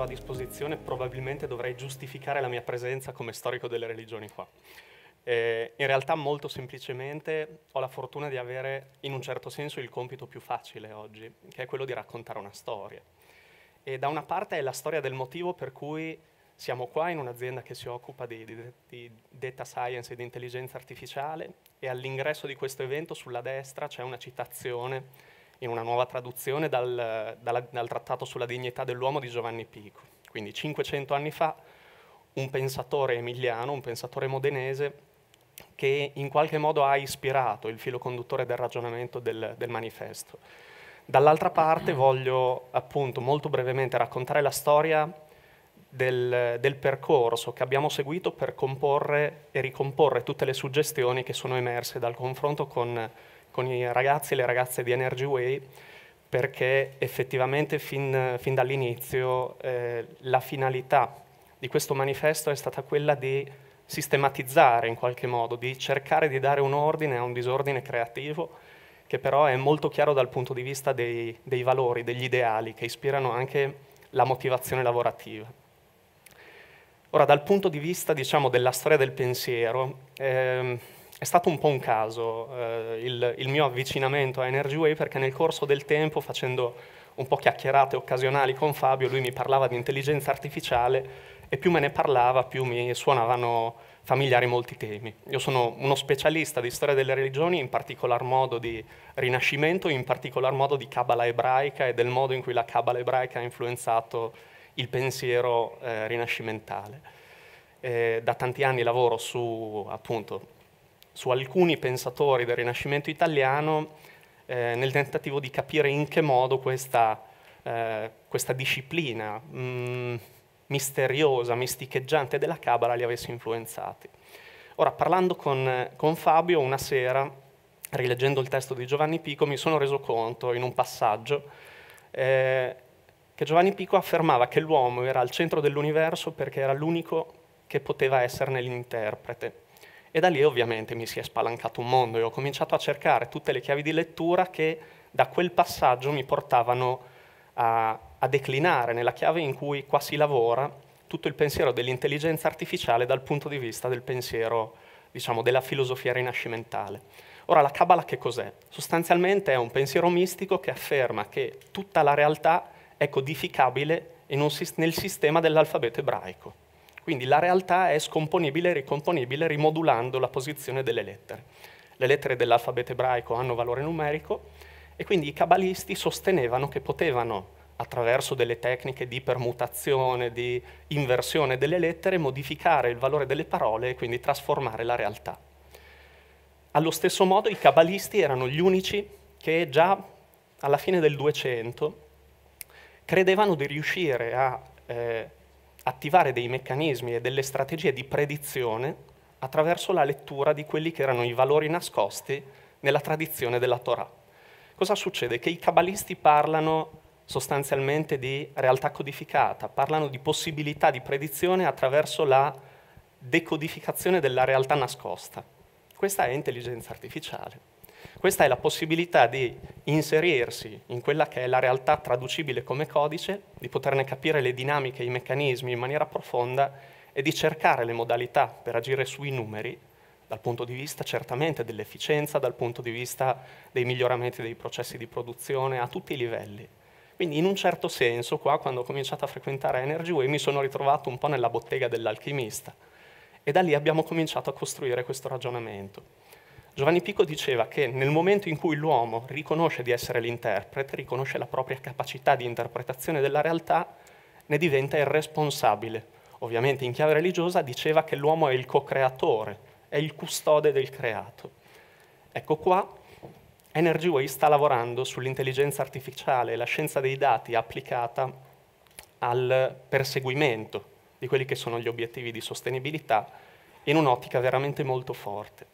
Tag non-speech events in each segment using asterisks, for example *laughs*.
ho a disposizione probabilmente dovrei giustificare la mia presenza come storico delle religioni qua. Eh, in realtà molto semplicemente ho la fortuna di avere in un certo senso il compito più facile oggi, che è quello di raccontare una storia. E da una parte è la storia del motivo per cui siamo qua in un'azienda che si occupa di, di, di, data science e di intelligenza artificiale e all'ingresso di questo evento sulla destra c'è una citazione in una nuova traduzione dal, dal, dal Trattato sulla dignità dell'uomo di Giovanni Pico. Quindi 500 anni fa un pensatore emiliano, un pensatore modenese, che in qualche modo ha ispirato il filo conduttore del ragionamento del, del manifesto. Dall'altra parte mm. voglio appunto molto brevemente raccontare la storia del, del, percorso che abbiamo seguito per comporre e ricomporre tutte le suggestioni che sono emerse dal confronto con con i ragazzi e le ragazze di Energy Way perché effettivamente fin, fin dall'inizio eh, la finalità di questo manifesto è stata quella di sistematizzare in qualche modo, di cercare di dare un ordine a un disordine creativo che però è molto chiaro dal punto di vista dei, dei valori, degli ideali che ispirano anche la motivazione lavorativa. Ora, dal punto di vista diciamo, della storia del pensiero, ehm, è stato un po' un caso eh, il, il, mio avvicinamento a Energy Way perché nel corso del tempo, facendo un po' chiacchierate occasionali con Fabio, lui mi parlava di intelligenza artificiale e più me ne parlava, più mi suonavano familiari molti temi. Io sono uno specialista di storia delle religioni, in particolar modo di Rinascimento, in particolar modo di Cabala ebraica e del modo in cui la Cabala ebraica ha influenzato il pensiero eh, rinascimentale. Eh, da tanti anni lavoro su appunto su alcuni pensatori del Rinascimento italiano eh, nel tentativo di capire in che modo questa, eh, questa disciplina mh, mm, misteriosa, misticheggiante della Cabala li avesse influenzati. Ora, parlando con, con Fabio una sera, rileggendo il testo di Giovanni Pico, mi sono reso conto in un passaggio eh, che Giovanni Pico affermava che l'uomo era al centro dell'universo perché era l'unico che poteva esserne l'interprete. E da lì ovviamente mi si è spalancato un mondo e ho cominciato a cercare tutte le chiavi di lettura che da quel passaggio mi portavano a, a declinare nella chiave in cui qua si lavora tutto il pensiero dell'intelligenza artificiale dal punto di vista del pensiero, diciamo, della filosofia rinascimentale. Ora, la Kabbalah che cos'è? Sostanzialmente è un pensiero mistico che afferma che tutta la realtà è codificabile un, nel sistema dell'alfabeto ebraico. Quindi la realtà è scomponibile, e ricomponibile, rimodulando la posizione delle lettere. Le lettere dell'alfabeto ebraico hanno valore numerico e quindi i cabalisti sostenevano che potevano, attraverso delle tecniche di permutazione, di inversione delle lettere, modificare il valore delle parole e quindi trasformare la realtà. Allo stesso modo i cabalisti erano gli unici che già alla fine del 200 credevano di riuscire a eh, attivare dei meccanismi e delle strategie di predizione attraverso la lettura di quelli che erano i valori nascosti nella tradizione della Torah. Cosa succede? Che i cabalisti parlano sostanzialmente di realtà codificata, parlano di possibilità di predizione attraverso la decodificazione della realtà nascosta. Questa è intelligenza artificiale. Questa è la possibilità di inserirsi in quella che è la realtà traducibile come codice, di poterne capire le dinamiche i meccanismi in maniera profonda e di cercare le modalità per agire sui numeri dal punto di vista certamente dell'efficienza, dal punto di vista dei miglioramenti dei processi di produzione a tutti i livelli. Quindi in un certo senso qua quando ho cominciato a frequentare EnergyWay mi sono ritrovato un po' nella bottega dell'alchimista e da lì abbiamo cominciato a costruire questo ragionamento. Giovanni Pico diceva che nel momento in cui l'uomo riconosce di essere l'interprete, riconosce la propria capacità di interpretazione della realtà, ne diventa il responsabile. Ovviamente in chiave religiosa diceva che l'uomo è il co-creatore, è il custode del creato. Ecco qua, Energy Way sta lavorando sull'intelligenza artificiale e la scienza dei dati applicata al perseguimento di quelli che sono gli obiettivi di sostenibilità in un'ottica veramente molto forte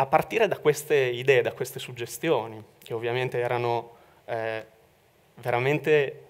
a partire da queste idee, da queste suggestioni, che ovviamente erano eh, veramente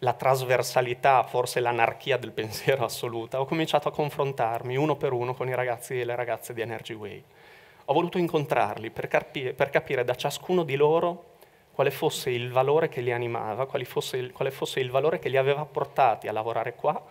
la trasversalità, forse l'anarchia del pensiero *laughs* assoluta, ho cominciato a confrontarmi uno per uno con i ragazzi e le ragazze di Energy Way. Ho voluto incontrarli per, capire, per capire da ciascuno di loro quale fosse il valore che li animava, quale fosse, il, quale fosse il valore che li aveva portati a lavorare qua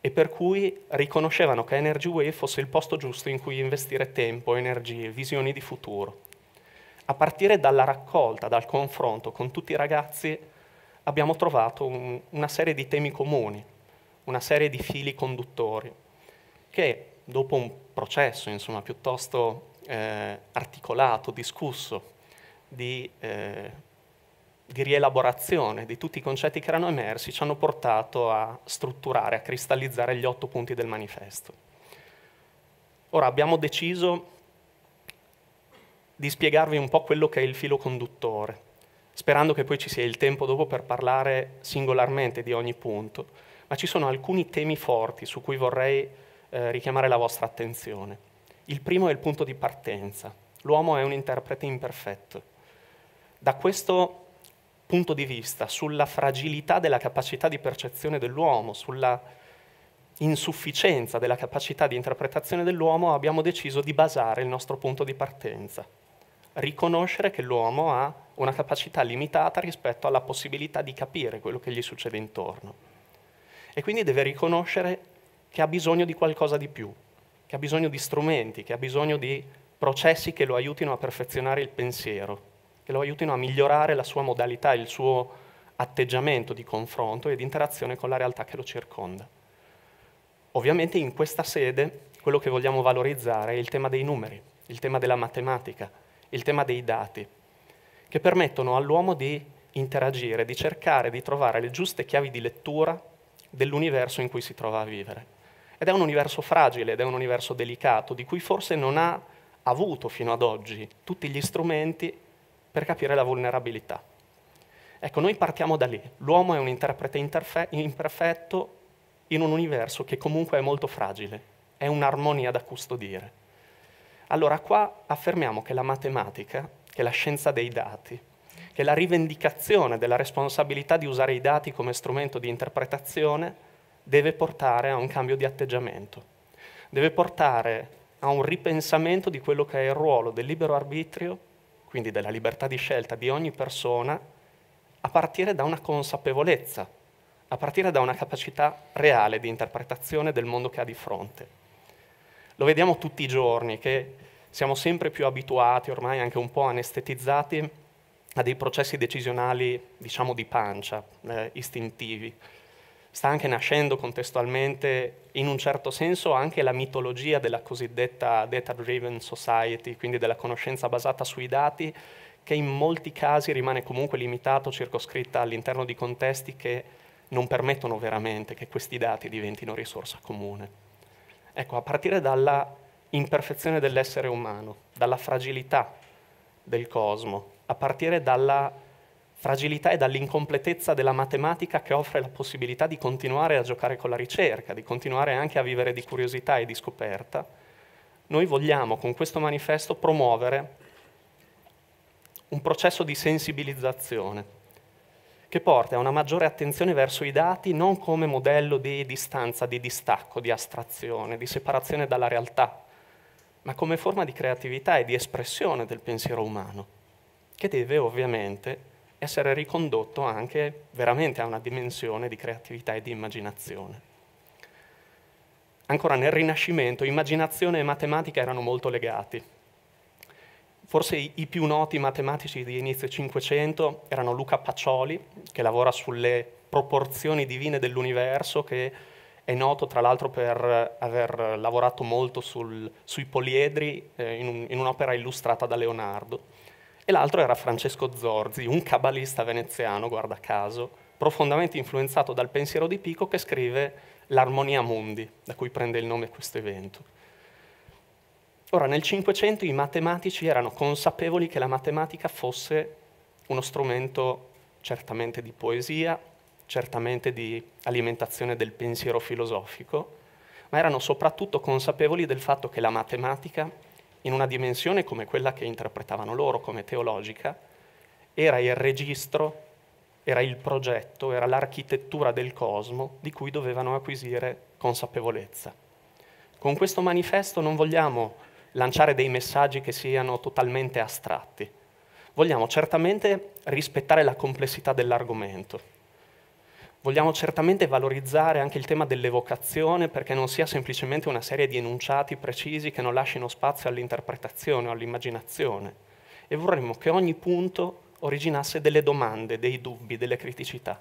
e per cui riconoscevano che Energy Wave fosse il posto giusto in cui investire tempo, energie, visioni di futuro. A partire dalla raccolta, dal confronto con tutti i ragazzi, abbiamo trovato un, una serie di temi comuni, una serie di fili conduttori, che dopo un processo insomma, piuttosto eh, articolato, discusso, di eh, di rielaborazione di tutti i concetti che erano emersi ci hanno portato a strutturare, a cristallizzare gli otto punti del manifesto. Ora abbiamo deciso di spiegarvi un po' quello che è il filo conduttore, sperando che poi ci sia il tempo dopo per parlare singolarmente di ogni punto, ma ci sono alcuni temi forti su cui vorrei eh, richiamare la vostra attenzione. Il primo è il punto di partenza. L'uomo è un interprete imperfetto. Da questo punto di vista sulla fragilità della capacità di percezione dell'uomo, sulla insufficienza della capacità di interpretazione dell'uomo, abbiamo deciso di basare il nostro punto di partenza. Riconoscere che l'uomo ha una capacità limitata rispetto alla possibilità di capire quello che gli succede intorno. E quindi deve riconoscere che ha bisogno di qualcosa di più, che ha bisogno di strumenti, che ha bisogno di processi che lo aiutino a perfezionare il pensiero che lo aiutino a migliorare la sua modalità, il suo atteggiamento di confronto e di interazione con la realtà che lo circonda. Ovviamente in questa sede quello che vogliamo valorizzare è il tema dei numeri, il tema della matematica, il tema dei dati, che permettono all'uomo di interagire, di cercare di trovare le giuste chiavi di lettura dell'universo in cui si trova a vivere. Ed è un universo fragile, ed è un universo delicato, di cui forse non ha avuto fino ad oggi tutti gli strumenti per capire la vulnerabilità. Ecco, noi partiamo da lì. L'uomo è un interprete imperfetto in un universo che comunque è molto fragile, è un'armonia da custodire. Allora qua affermiamo che la matematica, che la scienza dei dati, che la rivendicazione della responsabilità di usare i dati come strumento di interpretazione deve portare a un cambio di atteggiamento, deve portare a un ripensamento di quello che è il ruolo del libero arbitrio quindi della libertà di scelta di ogni persona, a partire da una consapevolezza, a partire da una capacità reale di interpretazione del mondo che ha di fronte. Lo vediamo tutti i giorni che siamo sempre più abituati, ormai anche un po' anestetizzati, a dei processi decisionali, diciamo, di pancia, eh, istintivi sta anche nascendo contestualmente in un certo senso anche la mitologia della cosiddetta data-driven society, quindi della conoscenza basata sui dati, che in molti casi rimane comunque limitato, circoscritta all'interno di contesti che non permettono veramente che questi dati diventino risorsa comune. Ecco, a partire dalla imperfezione dell'essere umano, dalla fragilità del cosmo, a partire dalla Fragilità e dall'incompletezza della matematica che offre la possibilità di continuare a giocare con la ricerca, di continuare anche a vivere di curiosità e di scoperta. Noi vogliamo con questo manifesto promuovere un processo di sensibilizzazione che porta a una maggiore attenzione verso i dati non come modello di distanza, di distacco, di astrazione, di separazione dalla realtà, ma come forma di creatività e di espressione del pensiero umano, che deve ovviamente essere ricondotto anche veramente a una dimensione di creatività e di immaginazione. Ancora nel Rinascimento immaginazione e matematica erano molto legati. Forse i più noti matematici di inizio Cinquecento erano Luca Pacioli, che lavora sulle proporzioni divine dell'universo, che è noto tra l'altro per aver lavorato molto sul, sui poliedri eh, in un'opera illustrata da Leonardo e l'altro era Francesco Zorzi, un cabalista veneziano, guarda caso, profondamente influenzato dal pensiero di Pico che scrive l'Armonia Mundi, da cui prende il nome questo evento. Ora, nel Cinquecento i matematici erano consapevoli che la matematica fosse uno strumento certamente di poesia, certamente di alimentazione del pensiero filosofico, ma erano soprattutto consapevoli del fatto che la matematica in una dimensione come quella che interpretavano loro come teologica, era il registro, era il progetto, era l'architettura del cosmo di cui dovevano acquisire consapevolezza. Con questo manifesto non vogliamo lanciare dei messaggi che siano totalmente astratti, vogliamo certamente rispettare la complessità dell'argomento Vogliamo certamente valorizzare anche il tema dell'evocazione perché non sia semplicemente una serie di enunciati precisi che non lasciano spazio all'interpretazione o all'immaginazione. E vorremmo che ogni punto originasse delle domande, dei dubbi, delle criticità.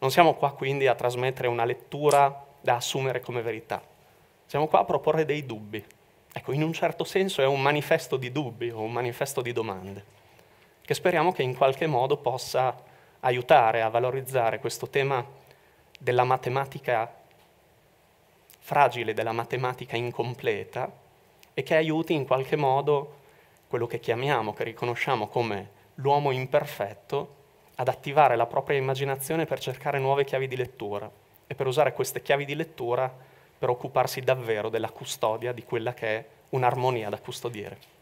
Non siamo qua quindi a trasmettere una lettura da assumere come verità. Siamo qua a proporre dei dubbi. Ecco, in un certo senso è un manifesto di dubbi o un manifesto di domande, che speriamo che in qualche modo possa aiutare a valorizzare questo tema della matematica fragile, della matematica incompleta e che aiuti in qualche modo quello che chiamiamo, che riconosciamo come l'uomo imperfetto, ad attivare la propria immaginazione per cercare nuove chiavi di lettura e per usare queste chiavi di lettura per occuparsi davvero della custodia di quella che è un'armonia da custodire.